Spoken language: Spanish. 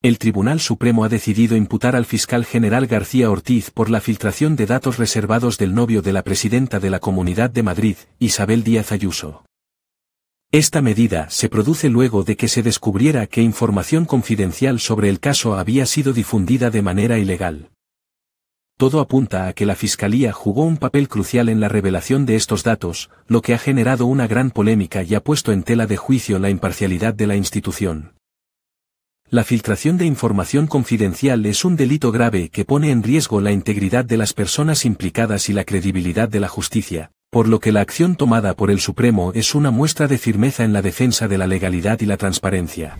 El Tribunal Supremo ha decidido imputar al fiscal general García Ortiz por la filtración de datos reservados del novio de la presidenta de la Comunidad de Madrid, Isabel Díaz Ayuso. Esta medida se produce luego de que se descubriera que información confidencial sobre el caso había sido difundida de manera ilegal. Todo apunta a que la Fiscalía jugó un papel crucial en la revelación de estos datos, lo que ha generado una gran polémica y ha puesto en tela de juicio la imparcialidad de la institución. La filtración de información confidencial es un delito grave que pone en riesgo la integridad de las personas implicadas y la credibilidad de la justicia, por lo que la acción tomada por el Supremo es una muestra de firmeza en la defensa de la legalidad y la transparencia.